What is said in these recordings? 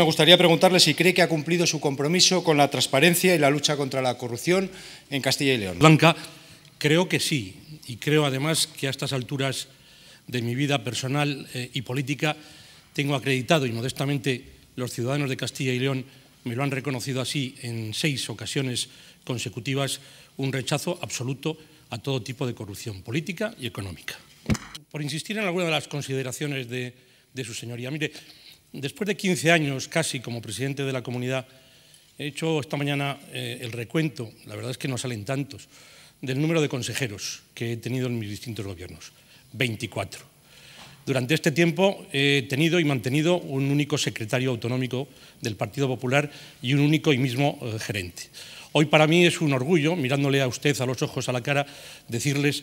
me gustaría preguntarle si cree que ha cumplido su compromiso con la transparencia y la lucha contra la corrupción en Castilla y León. Blanca, creo que sí. Y creo además que a estas alturas de mi vida personal eh, y política tengo acreditado y modestamente los ciudadanos de Castilla y León me lo han reconocido así en seis ocasiones consecutivas, un rechazo absoluto a todo tipo de corrupción política y económica. Por insistir en alguna de las consideraciones de, de su señoría, mire, Después de 15 años casi como presidente de la comunidad, he hecho esta mañana eh, el recuento, la verdad es que no salen tantos, del número de consejeros que he tenido en mis distintos gobiernos, 24. Durante este tiempo he tenido y mantenido un único secretario autonómico del Partido Popular y un único y mismo eh, gerente. Hoy para mí es un orgullo, mirándole a usted a los ojos, a la cara, decirles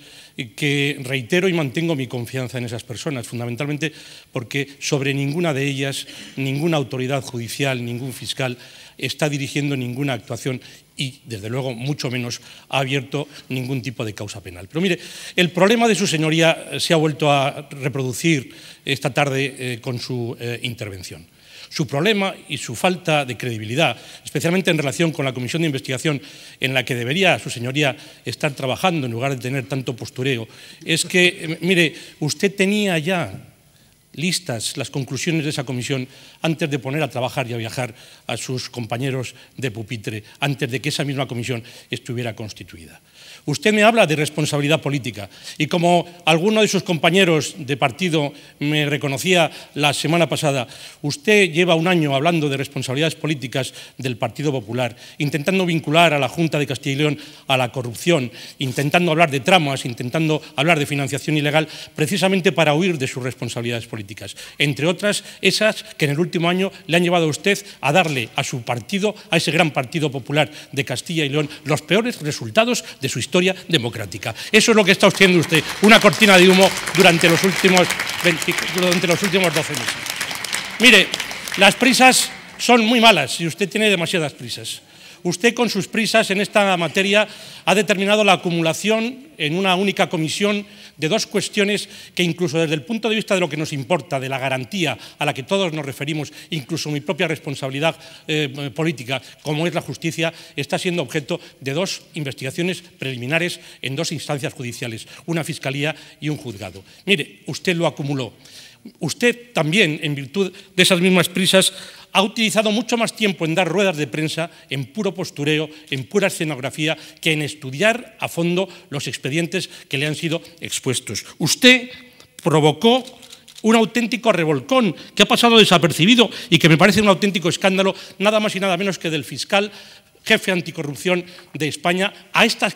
que reitero y mantengo mi confianza en esas personas, fundamentalmente porque sobre ninguna de ellas, ninguna autoridad judicial, ningún fiscal está dirigiendo ninguna actuación y, desde luego, mucho menos ha abierto ningún tipo de causa penal. Pero mire, el problema de su señoría se ha vuelto a reproducir esta tarde eh, con su eh, intervención. Su problema y su falta de credibilidad, especialmente en relación con la comisión de investigación en la que debería su señoría estar trabajando en lugar de tener tanto postureo, es que, eh, mire, usted tenía ya listas las conclusiones de esa comisión antes de poner a trabajar y a viajar a sus compañeros de pupitre, antes de que esa misma comisión estuviera constituida. Usted me habla de responsabilidad política y como alguno de sus compañeros de partido me reconocía la semana pasada, usted lleva un año hablando de responsabilidades políticas del Partido Popular, intentando vincular a la Junta de Castilla y León a la corrupción, intentando hablar de tramas, intentando hablar de financiación ilegal, precisamente para huir de sus responsabilidades políticas entre otras esas que en el último año le han llevado a usted a darle a su partido, a ese gran Partido Popular de Castilla y León, los peores resultados de su historia democrática. Eso es lo que está haciendo usted, una cortina de humo durante los últimos, durante los últimos 12 meses. Mire, las prisas son muy malas y usted tiene demasiadas prisas usted con sus prisas en esta materia ha determinado la acumulación en una única comisión de dos cuestiones que incluso desde el punto de vista de lo que nos importa, de la garantía a la que todos nos referimos, incluso mi propia responsabilidad eh, política, como es la justicia, está siendo objeto de dos investigaciones preliminares en dos instancias judiciales, una fiscalía y un juzgado. Mire, usted lo acumuló. Usted también, en virtud de esas mismas prisas, ha utilizado mucho más tiempo en dar ruedas de prensa, en puro postureo, en pura escenografía, que en estudiar a fondo los expedientes que le han sido expuestos. Usted provocó un auténtico revolcón que ha pasado desapercibido y que me parece un auténtico escándalo, nada más y nada menos que del fiscal jefe anticorrupción de España, a estas,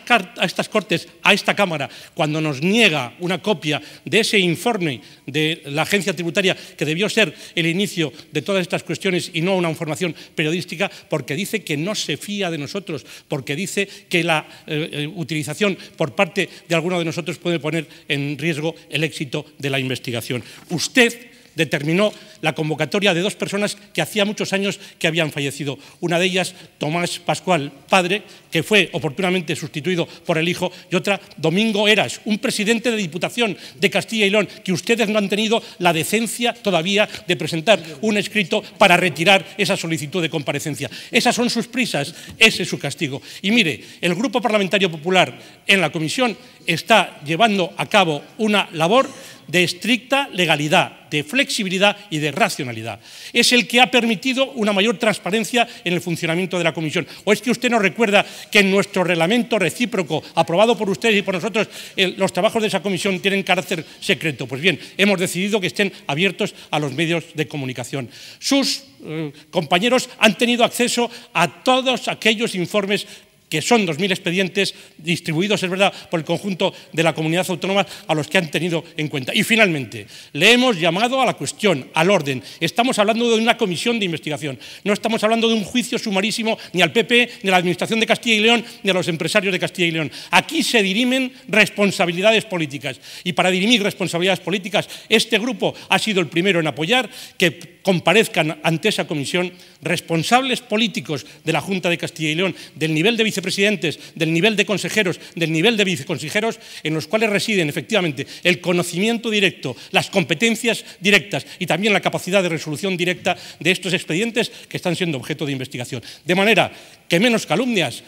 Cortes, a esta Cámara, cuando nos niega una copia de ese informe de la agencia tributaria que debió ser el inicio de todas estas cuestiones y no una información periodística, porque dice que no se fía de nosotros, porque dice que la eh, eh, utilización por parte de alguno de nosotros puede poner en riesgo el éxito de la investigación. Usted determinó la convocatoria de dos personas que hacía muchos años que habían fallecido. Una de ellas, Tomás Pascual, padre, que fue oportunamente sustituido por el hijo, y otra, Domingo Eras, un presidente de Diputación de Castilla y León, que ustedes no han tenido la decencia todavía de presentar un escrito para retirar esa solicitud de comparecencia. Esas son sus prisas, ese es su castigo. Y mire, el Grupo Parlamentario Popular en la Comisión está llevando a cabo una labor de estricta legalidad, de flexibilidad y de racionalidad. Es el que ha permitido una mayor transparencia en el funcionamiento de la Comisión. ¿O es que usted no recuerda que en nuestro reglamento recíproco, aprobado por ustedes y por nosotros, eh, los trabajos de esa Comisión tienen carácter secreto? Pues bien, hemos decidido que estén abiertos a los medios de comunicación. Sus eh, compañeros han tenido acceso a todos aquellos informes que son 2.000 expedientes distribuidos, es verdad, por el conjunto de la comunidad autónoma a los que han tenido en cuenta. Y finalmente, le hemos llamado a la cuestión, al orden. Estamos hablando de una comisión de investigación. No estamos hablando de un juicio sumarísimo ni al PP, ni a la Administración de Castilla y León, ni a los empresarios de Castilla y León. Aquí se dirimen responsabilidades políticas. Y para dirimir responsabilidades políticas, este grupo ha sido el primero en apoyar que comparezcan ante esa comisión responsables políticos de la Junta de Castilla y León, del nivel de vice presidentes, del nivel de consejeros, del nivel de viceconsejeros, en los cuales residen efectivamente el conocimiento directo, las competencias directas y también la capacidad de resolución directa de estos expedientes que están siendo objeto de investigación. De manera que menos calumnias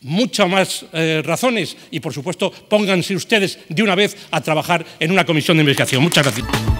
muchas más eh, razones y, por supuesto, pónganse ustedes de una vez a trabajar en una comisión de investigación. Muchas gracias.